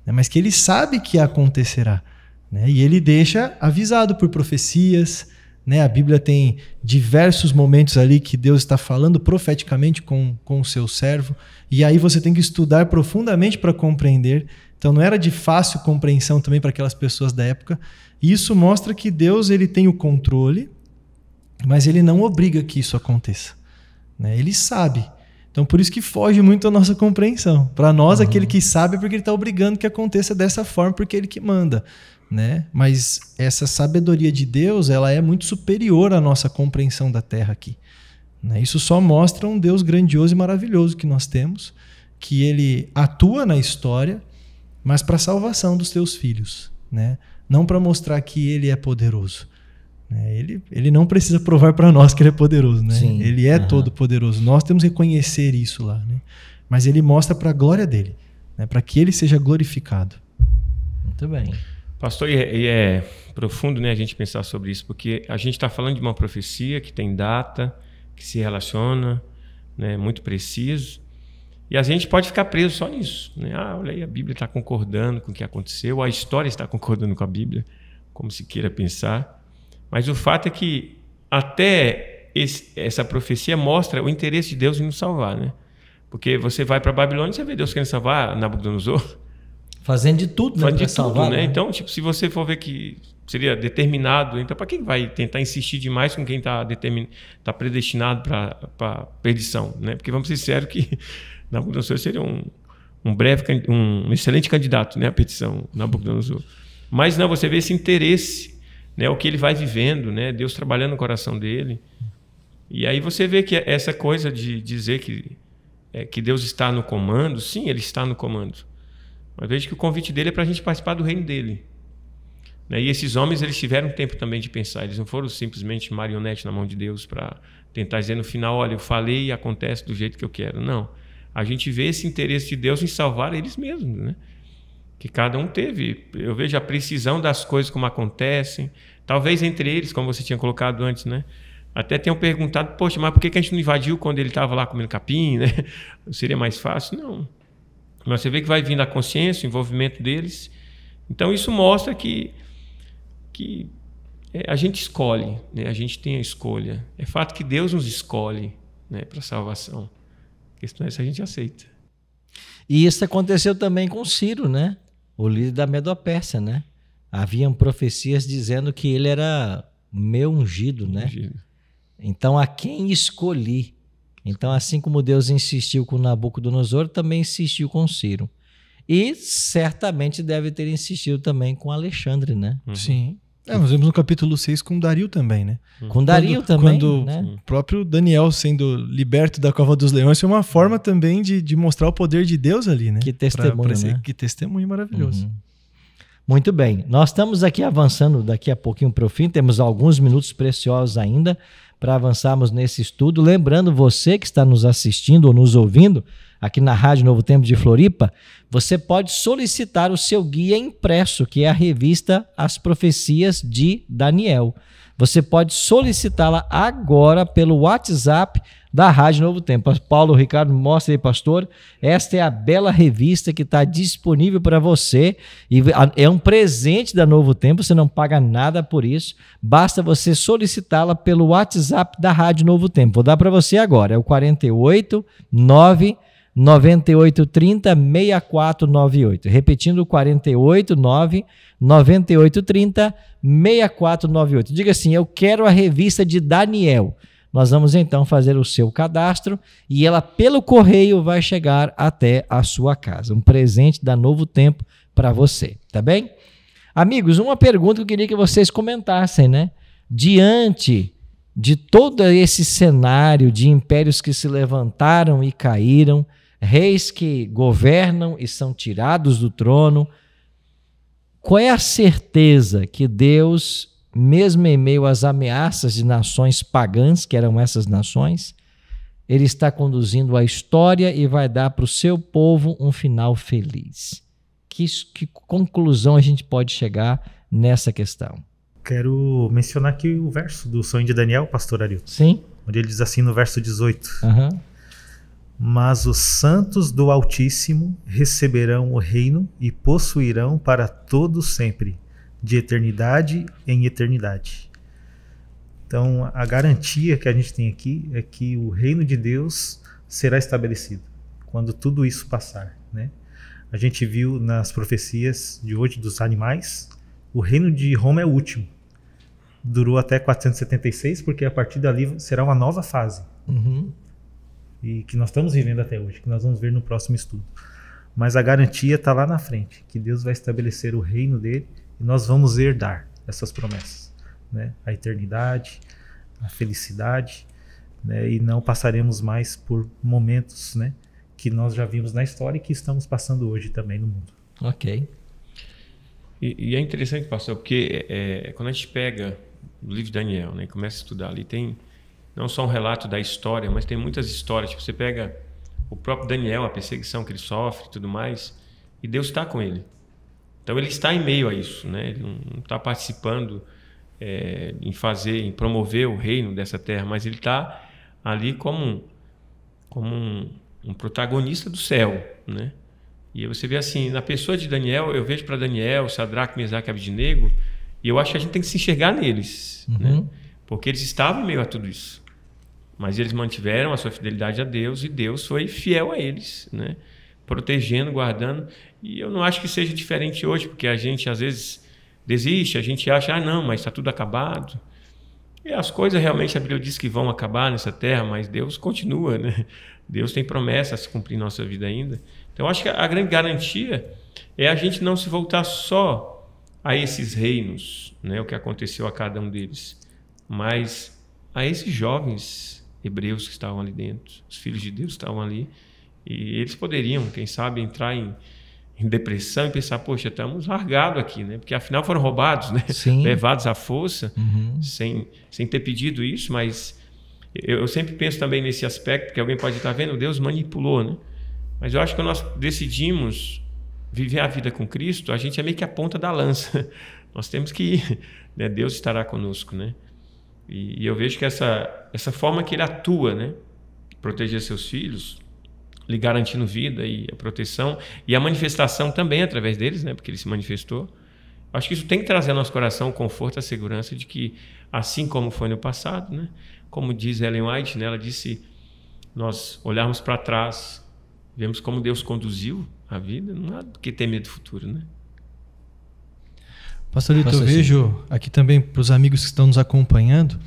né, mas que ele sabe que acontecerá. Né, e ele deixa avisado por profecias. Né, a Bíblia tem diversos momentos ali que Deus está falando profeticamente com, com o seu servo, e aí você tem que estudar profundamente para compreender. Então não era de fácil compreensão também para aquelas pessoas da época. E isso mostra que Deus ele tem o controle, mas ele não obriga que isso aconteça. Né? Ele sabe. Então, por isso que foge muito a nossa compreensão. Para nós, uhum. aquele que sabe é porque ele está obrigando que aconteça dessa forma, porque é ele que manda. Né? Mas essa sabedoria de Deus, ela é muito superior à nossa compreensão da Terra aqui. Né? Isso só mostra um Deus grandioso e maravilhoso que nós temos, que ele atua na história, mas para a salvação dos teus filhos, né? Não para mostrar que ele é poderoso. Né? Ele, ele não precisa provar para nós que ele é poderoso, né? Sim, ele é uhum. todo poderoso. Nós temos que reconhecer isso lá, né? Mas ele mostra para a glória dele, né? Para que ele seja glorificado. Muito bem. Pastor, e é, e é, profundo, né, a gente pensar sobre isso, porque a gente está falando de uma profecia que tem data, que se relaciona, né, muito preciso. E a gente pode ficar preso só nisso, né? Ah, olha aí, a Bíblia está concordando com o que aconteceu, a história está concordando com a Bíblia, como se queira pensar. Mas o fato é que até esse, essa profecia mostra o interesse de Deus em nos salvar, né? Porque você vai para Babilônia e você vê Deus querendo salvar Nabucodonosor. Fazendo de tudo, né? Fazendo de tudo, salvar, né? né? Então, tipo, se você for ver que seria determinado, então para quem vai tentar insistir demais com quem está determin... tá predestinado para perdição, né? Porque vamos ser sérios que Nabucodonosor seria um, um breve, um excelente candidato, né? A petição Nabucodonosor. Mas não, você vê esse interesse né, o que ele vai vivendo, né, Deus trabalhando no coração dele. E aí você vê que essa coisa de dizer que, é, que Deus está no comando, sim, ele está no comando. Mas veja que o convite dele é para a gente participar do reino dele. Né? E esses homens eles tiveram tempo também de pensar, eles não foram simplesmente marionete na mão de Deus para tentar dizer no final: olha, eu falei e acontece do jeito que eu quero. Não. A gente vê esse interesse de Deus em salvar eles mesmos, né? que cada um teve. Eu vejo a precisão das coisas como acontecem. Talvez entre eles, como você tinha colocado antes, né? Até tenham perguntado, poxa, mas por que a gente não invadiu quando ele estava lá comendo capim, né? Seria mais fácil? Não. Mas você vê que vai vindo a consciência, o envolvimento deles. Então isso mostra que, que é, a gente escolhe, né? a gente tem a escolha. É fato que Deus nos escolhe né? para a salvação. A questão é se a gente aceita. E isso aconteceu também com Ciro, né? o líder da Medopérsia, né? Haviam profecias dizendo que ele era meu ungido, né? Então, a quem escolhi? Então, assim como Deus insistiu com Nabucodonosor, também insistiu com Ciro. E certamente deve ter insistido também com Alexandre, né? Uhum. Sim. É, nós vemos no capítulo 6 com Dario também, né? Hum. Com Dario também. Quando né? o próprio Daniel sendo liberto da cova dos leões foi uma forma também de, de mostrar o poder de Deus ali, né? Que testemunho. Pra, pra ser, né? Que testemunho maravilhoso. Uhum. Muito bem, nós estamos aqui avançando daqui a pouquinho para o fim, temos alguns minutos preciosos ainda para avançarmos nesse estudo. Lembrando você que está nos assistindo ou nos ouvindo, aqui na Rádio Novo Tempo de Floripa, você pode solicitar o seu guia impresso, que é a revista As Profecias de Daniel. Você pode solicitá-la agora pelo WhatsApp da Rádio Novo Tempo. Paulo Ricardo, mostra aí, pastor. Esta é a bela revista que está disponível para você e é um presente da Novo Tempo, você não paga nada por isso. Basta você solicitá-la pelo WhatsApp da Rádio Novo Tempo. Vou dar para você agora, é o 48 9830 6498. Repetindo, 489 9830 6498. Diga assim: Eu quero a revista de Daniel. Nós vamos então fazer o seu cadastro e ela, pelo correio, vai chegar até a sua casa. Um presente da Novo Tempo para você, tá bem? Amigos, uma pergunta que eu queria que vocês comentassem, né? Diante de todo esse cenário de impérios que se levantaram e caíram, reis que governam e são tirados do trono. Qual é a certeza que Deus, mesmo em meio às ameaças de nações pagãs, que eram essas nações, ele está conduzindo a história e vai dar para o seu povo um final feliz? Que, que conclusão a gente pode chegar nessa questão? Quero mencionar aqui o verso do sonho de Daniel, pastor Arilton. Sim. Onde ele diz assim no verso 18. Aham. Uhum mas os santos do Altíssimo receberão o reino e possuirão para todo sempre, de eternidade em eternidade. Então, a garantia que a gente tem aqui é que o reino de Deus será estabelecido quando tudo isso passar, né? A gente viu nas profecias de hoje dos animais, o reino de Roma é o último. Durou até 476, porque a partir dali será uma nova fase. Uhum e que nós estamos vivendo até hoje, que nós vamos ver no próximo estudo. Mas a garantia está lá na frente, que Deus vai estabelecer o reino dele e nós vamos herdar essas promessas, né? A eternidade, a felicidade, né? E não passaremos mais por momentos, né? Que nós já vimos na história e que estamos passando hoje também no mundo. Ok. E, e é interessante, pastor, porque é, é quando a gente pega o livro de Daniel, né? Começa a estudar ali, tem não só um relato da história, mas tem muitas histórias. Tipo, você pega o próprio Daniel, a perseguição que ele sofre e tudo mais, e Deus está com ele. Então ele está em meio a isso, né? ele não está participando é, em fazer, em promover o reino dessa terra, mas ele está ali como, um, como um, um, protagonista do céu. Né? E você vê assim, na pessoa de Daniel, eu vejo para Daniel, Sadraque, Mesaque e Abidnego, e eu acho que a gente tem que se enxergar neles, né? uhum. né? porque eles estavam em meio a tudo isso. Mas eles mantiveram a sua fidelidade a Deus e Deus foi fiel a eles, né? protegendo, guardando. E eu não acho que seja diferente hoje, porque a gente às vezes desiste, a gente acha, ah, não, mas está tudo acabado. E as coisas realmente, a Bíblia diz que vão acabar nessa terra, mas Deus continua, né? Deus tem promessas a se cumprir em nossa vida ainda. Então, acho que a grande garantia é a gente não se voltar só a esses reinos, né? O que aconteceu a cada um deles, mas a esses jovens hebreus que estavam ali dentro, os filhos de Deus estavam ali. E eles poderiam, quem sabe, entrar em, em depressão e pensar, poxa, estamos largados aqui, né? Porque afinal foram roubados, né? Sim. Levados à força, uhum. sem, sem ter pedido isso, mas eu, eu, sempre penso também nesse aspecto, porque alguém pode estar vendo, Deus manipulou, né? Mas eu acho que quando nós decidimos viver a vida com Cristo, a gente é meio que a ponta da lança. Nós temos que ir, né? Deus estará conosco, né? E, e eu vejo que essa, essa forma que ele atua, né? Proteger seus filhos, lhe garantindo vida e a proteção, e a manifestação também através deles, né? Porque ele se manifestou. Acho que isso tem que trazer ao nosso coração o conforto, a segurança de que, assim como foi no passado, né? como diz Ellen White, né? ela disse: nós olharmos para trás, vemos como Deus conduziu a vida, não há do que ter medo do futuro, né? Pastor Lito, eu vejo aqui também para os amigos que estão nos acompanhando,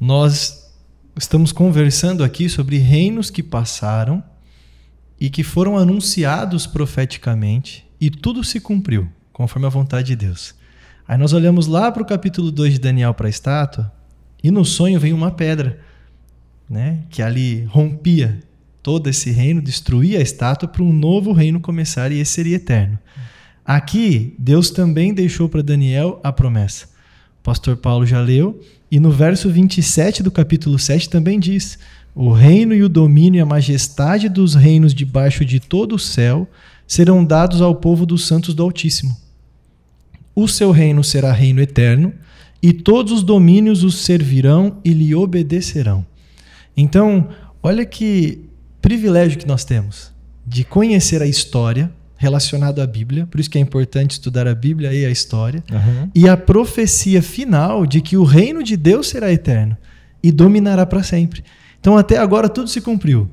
nós estamos conversando aqui sobre reinos que passaram e que foram anunciados profeticamente e tudo se cumpriu, conforme a vontade de Deus. Aí nós olhamos lá para o capítulo 2 de Daniel para a estátua e no sonho vem uma pedra, né, que ali rompia todo esse reino, destruía a estátua para um novo reino começar e esse seria eterno. Uhum. Aqui, Deus também deixou para Daniel a promessa. O pastor Paulo já leu, e no verso 27 do capítulo 7 também diz: O reino e o domínio e a majestade dos reinos debaixo de todo o céu serão dados ao povo dos santos do Altíssimo. O seu reino será reino eterno, e todos os domínios os servirão e lhe obedecerão. Então, olha que privilégio que nós temos de conhecer a história relacionado à Bíblia, por isso que é importante estudar a Bíblia e a história, uhum. e a profecia final de que o reino de Deus será eterno e dominará para sempre. Então, até agora, tudo se cumpriu.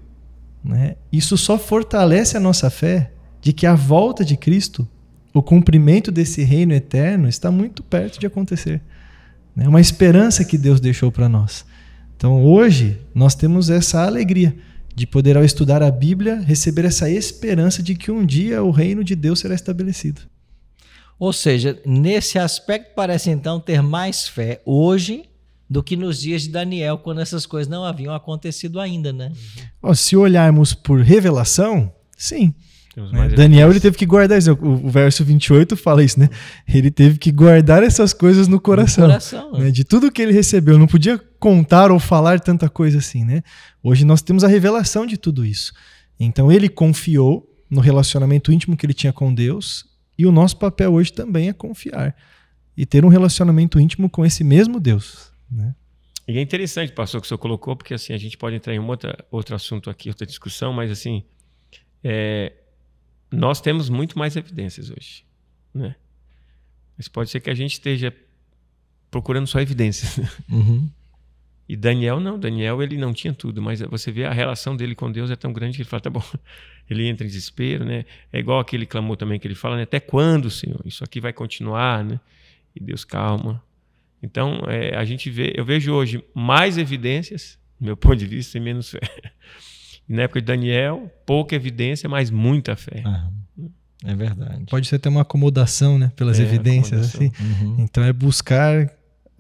Né? Isso só fortalece a nossa fé de que a volta de Cristo, o cumprimento desse reino eterno, está muito perto de acontecer. Né? É né? uma esperança que Deus deixou para nós. Então, hoje, nós temos essa alegria de poder, ao estudar a Bíblia, receber essa esperança de que um dia o reino de Deus será estabelecido. Ou seja, nesse aspecto, parece então ter mais fé hoje do que nos dias de Daniel, quando essas coisas não haviam acontecido ainda, né? Oh, se olharmos por revelação, sim. Né? Daniel ele teve que guardar isso. O, o, verso 28 fala isso, né? Ele teve que guardar essas coisas no coração. No coração né? né? De tudo que ele recebeu, não podia contar ou falar tanta coisa assim, né? Hoje nós temos a revelação de tudo isso. Então ele confiou no relacionamento íntimo que ele tinha com Deus, e o nosso papel hoje também é confiar e ter um relacionamento íntimo com esse mesmo Deus, né? E é interessante, pastor, que o senhor colocou, porque assim a gente pode entrar em um outra, outro assunto aqui, outra discussão, mas assim, é, nós temos muito mais evidências hoje, né? Mas pode ser que a gente esteja procurando só evidências. Né? Uhum. E Daniel não, Daniel ele não tinha tudo, mas você vê a relação dele com Deus é tão grande que ele fala, tá bom, ele entra em desespero, né? É igual aquele clamor também que ele fala, né? Até quando, Senhor? Isso aqui vai continuar, né? E Deus calma. Então, é, a gente vê, eu vejo hoje mais evidências, do meu ponto de vista, e menos fé. Na época de Daniel, pouca evidência, mas muita fé. Ah. É verdade. Pode ser até uma acomodação, né? Pelas é, evidências, assim. Uhum. Então é buscar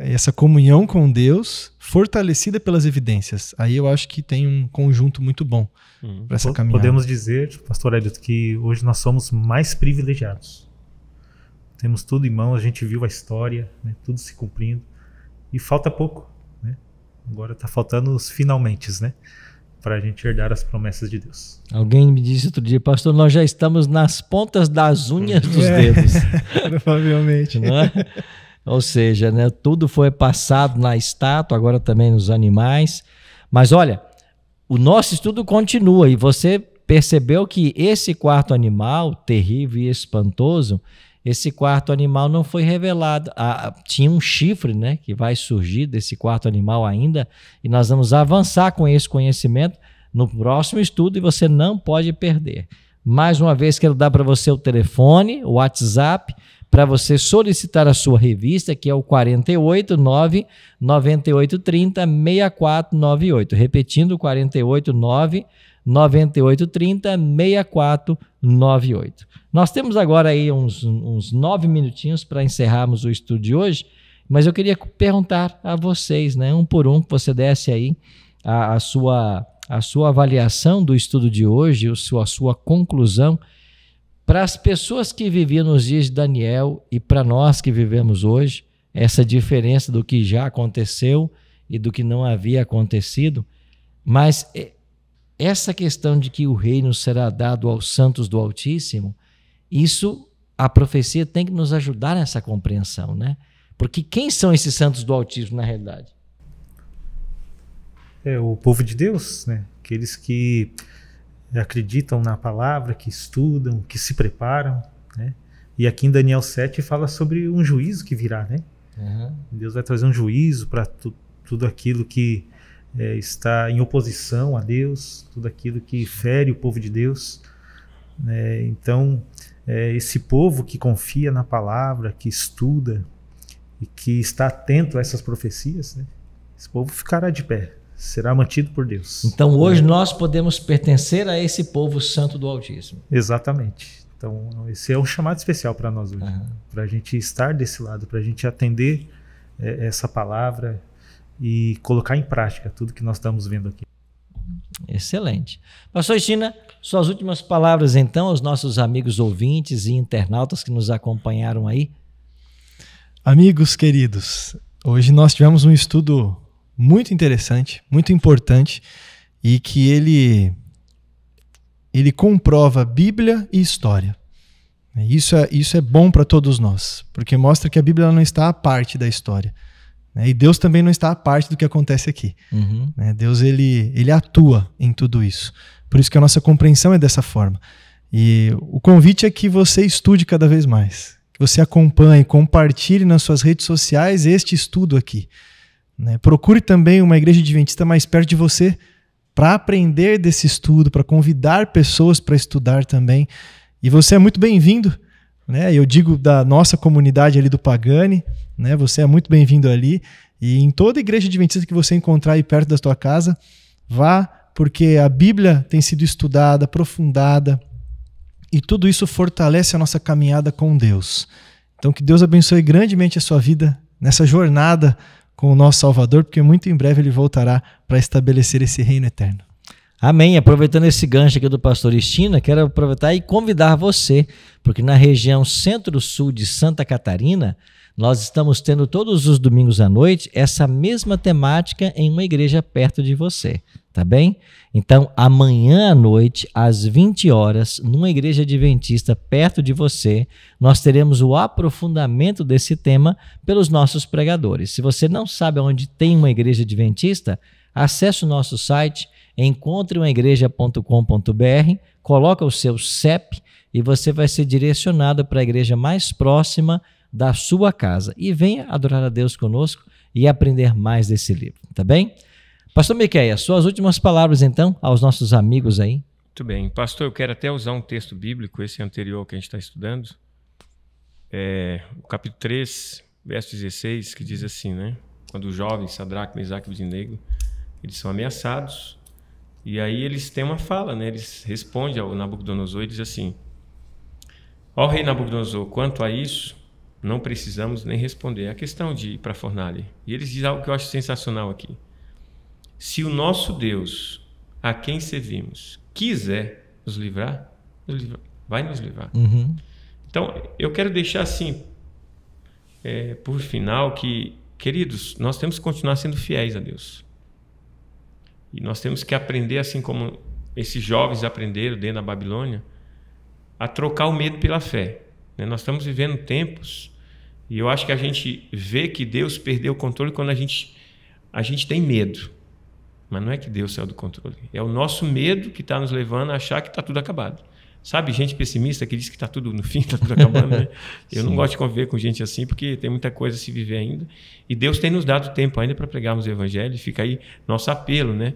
é, essa comunhão com Deus fortalecida pelas evidências. Aí eu acho que tem um conjunto muito bom hum. para essa caminhada. Podemos dizer, tipo, pastor Edito, que hoje nós somos mais privilegiados. Temos tudo em mão, a gente viu a história, né, tudo se cumprindo. E falta pouco. Né? Agora está faltando os finalmente, né? Para a gente herdar as promessas de Deus. Alguém me disse outro dia, pastor, nós já estamos nas pontas das unhas dos é, dedos. Provavelmente. Não é? Ou seja, né, tudo foi passado na estátua, agora também nos animais. Mas olha, o nosso estudo continua e você percebeu que esse quarto animal, terrível e espantoso, esse quarto animal não foi revelado. Ah, tinha um chifre né, que vai surgir desse quarto animal ainda, e nós vamos avançar com esse conhecimento no próximo estudo e você não pode perder. Mais uma vez, quero dar para você o telefone, o WhatsApp, para você solicitar a sua revista, que é o 489 9830 6498. Repetindo, 489 9830 6498. Nós temos agora aí uns, uns nove minutinhos para encerrarmos o estudo de hoje, mas eu queria perguntar a vocês, né, um por um, que você desse aí a, a sua, a sua avaliação do estudo de hoje, a sua, a sua conclusão para as pessoas que viviam nos dias de Daniel e para nós que vivemos hoje, essa diferença do que já aconteceu e do que não havia acontecido, mas é, essa questão de que o reino será dado aos santos do Altíssimo, isso a profecia tem que nos ajudar nessa compreensão, né? Porque quem são esses santos do Altíssimo na realidade? É o povo de Deus, né? Aqueles que acreditam na palavra, que estudam, que se preparam, né? E aqui em Daniel 7 fala sobre um juízo que virá, né? Uhum. Deus vai trazer um juízo para tu, tudo aquilo que é, está em oposição a Deus, tudo aquilo que fere o povo de Deus. Né? então, é, esse povo que confia na palavra, que estuda e que está atento a essas profecias, né? esse povo ficará de pé será mantido por Deus. Então é. hoje nós podemos pertencer a esse povo santo do autismo. Exatamente. Então esse é um chamado especial para nós hoje, uhum. para a gente estar desse lado, para a gente atender é, essa palavra e colocar em prática tudo que nós estamos vendo aqui. Excelente. Pastor China, suas últimas palavras então aos nossos amigos ouvintes e internautas que nos acompanharam aí. Amigos queridos, hoje nós tivemos um estudo muito interessante, muito importante e que ele ele comprova Bíblia e história. Isso é, isso é bom para todos nós, porque mostra que a Bíblia não está à parte da história. Né? E Deus também não está à parte do que acontece aqui. Uhum. Né? Deus ele, ele atua em tudo isso. Por isso que a nossa compreensão é dessa forma. E o convite é que você estude cada vez mais, que você acompanhe, compartilhe nas suas redes sociais este estudo aqui. Né? Procure também uma igreja adventista mais perto de você para aprender desse estudo, para convidar pessoas para estudar também. E você é muito bem-vindo. Né? Eu digo da nossa comunidade ali do Pagani, né? Você é muito bem-vindo ali e em toda igreja adventista que você encontrar aí perto da sua casa, vá, porque a Bíblia tem sido estudada, aprofundada e tudo isso fortalece a nossa caminhada com Deus. Então que Deus abençoe grandemente a sua vida nessa jornada com o nosso Salvador, porque muito em breve ele voltará para estabelecer esse reino eterno. Amém. Aproveitando esse gancho aqui do pastor Estina, quero aproveitar e convidar você, porque na região centro-sul de Santa Catarina, nós estamos tendo todos os domingos à noite essa mesma temática em uma igreja perto de você tá bem? Então, amanhã à noite, às 20 horas, numa igreja adventista perto de você, nós teremos o aprofundamento desse tema pelos nossos pregadores. Se você não sabe onde tem uma igreja adventista, acesse o nosso site encontreumaigreja.com.br, coloca o seu CEP e você vai ser direcionado para a igreja mais próxima da sua casa e venha adorar a Deus conosco e aprender mais desse livro, tá bem? Pastor Miqueia, suas últimas palavras então aos nossos amigos aí. Muito bem. Pastor, eu quero até usar um texto bíblico, esse anterior que a gente está estudando. É, o capítulo 3, verso 16, que diz assim, né? Quando os jovens, Sadraque, Mesaque e Abidinego, eles são ameaçados. E aí eles têm uma fala, né? Eles respondem ao Nabucodonosor e diz assim: Ó rei Nabucodonosor, quanto a isso, não precisamos nem responder. É a questão de ir para a fornalha. E eles dizem algo que eu acho sensacional aqui. Se o nosso Deus, a quem servimos, quiser nos livrar, vai nos livrar. Uhum. Então, eu quero deixar assim, é, por final, que, queridos, nós temos que continuar sendo fiéis a Deus. E nós temos que aprender, assim como esses jovens aprenderam dentro da Babilônia, a trocar o medo pela fé. Né? Nós estamos vivendo tempos e eu acho que a gente vê que Deus perdeu o controle quando a gente, a gente tem medo. Mas não é que Deus saiu do controle. É o nosso medo que está nos levando a achar que está tudo acabado. Sabe, gente pessimista que diz que está tudo no fim, está tudo acabando, né? Eu não gosto de conviver com gente assim, porque tem muita coisa a se viver ainda. E Deus tem nos dado tempo ainda para pregarmos o evangelho, e fica aí nosso apelo, né?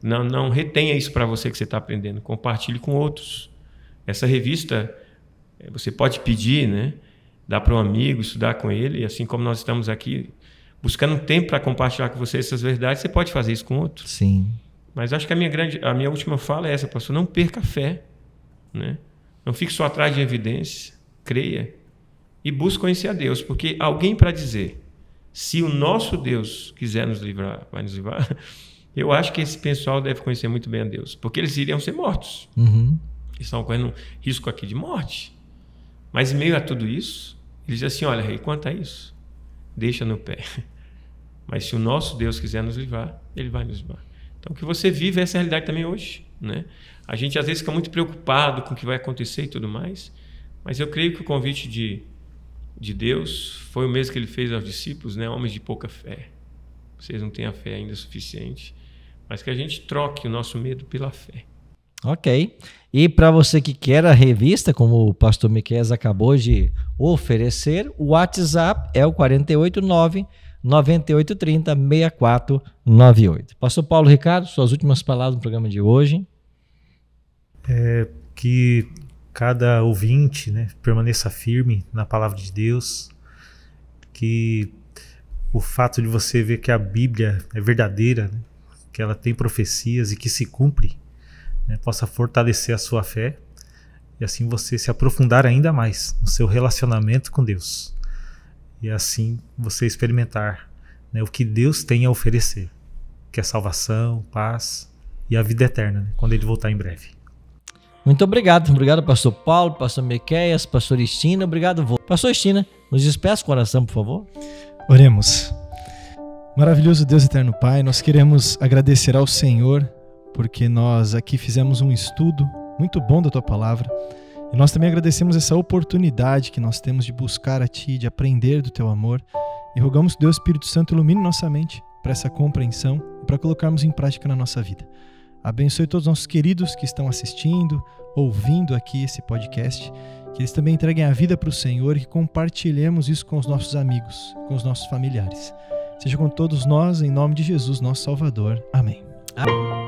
Não, não retenha isso para você que você está aprendendo, compartilhe com outros. Essa revista, é, você pode pedir, né? Dá para um amigo, estudar com ele, e assim como nós estamos aqui buscando um tempo para compartilhar com você essas verdades, você pode fazer isso com outro. Sim. Mas acho que a minha grande, a minha última fala é essa, pastor, não perca a fé, né? Não fique só atrás de evidência, creia e busque conhecer a Deus, porque alguém para dizer, se o nosso Deus quiser nos livrar, vai nos livrar. Eu acho que esse pessoal deve conhecer muito bem a Deus, porque eles iriam ser mortos. Uhum. Eles estão correndo risco aqui de morte. Mas em meio a tudo isso, eles dizem assim, olha, rei, quanto a isso, deixa no pé. Mas se o nosso Deus quiser nos livrar, ele vai nos livrar. Então, que você vive essa realidade também hoje. Né? A gente às vezes fica muito preocupado com o que vai acontecer e tudo mais, mas eu creio que o convite de, de Deus foi o mesmo que ele fez aos discípulos, né? homens de pouca fé. Vocês não têm a fé ainda suficiente, mas que a gente troque o nosso medo pela fé. Ok. E para você que quer a revista, como o pastor Miquel acabou de oferecer, o WhatsApp é o 489 9830 6498. Pastor Paulo Ricardo, suas últimas palavras no programa de hoje. É que cada ouvinte né, permaneça firme na palavra de Deus, que o fato de você ver que a Bíblia é verdadeira, né, que ela tem profecias e que se cumpre, né, possa fortalecer a sua fé e assim você se aprofundar ainda mais no seu relacionamento com Deus e assim você experimentar né, o que Deus tem a oferecer, que é salvação, paz e a vida eterna, né, quando Ele voltar em breve. Muito obrigado, obrigado pastor Paulo, pastor Mequeias, pastor Estina, obrigado. Vô. Pastor Estina, nos despeça com coração, por favor. Oremos. Maravilhoso Deus eterno Pai, nós queremos agradecer ao Senhor porque nós aqui fizemos um estudo muito bom da tua palavra. E nós também agradecemos essa oportunidade que nós temos de buscar a Ti, de aprender do Teu amor. E rogamos que Deus Espírito Santo ilumine nossa mente para essa compreensão e para colocarmos em prática na nossa vida. Abençoe todos os nossos queridos que estão assistindo, ouvindo aqui esse podcast, que eles também entreguem a vida para o Senhor e que compartilhemos isso com os nossos amigos, com os nossos familiares. Seja com todos nós, em nome de Jesus, nosso Salvador. Amém. Amém.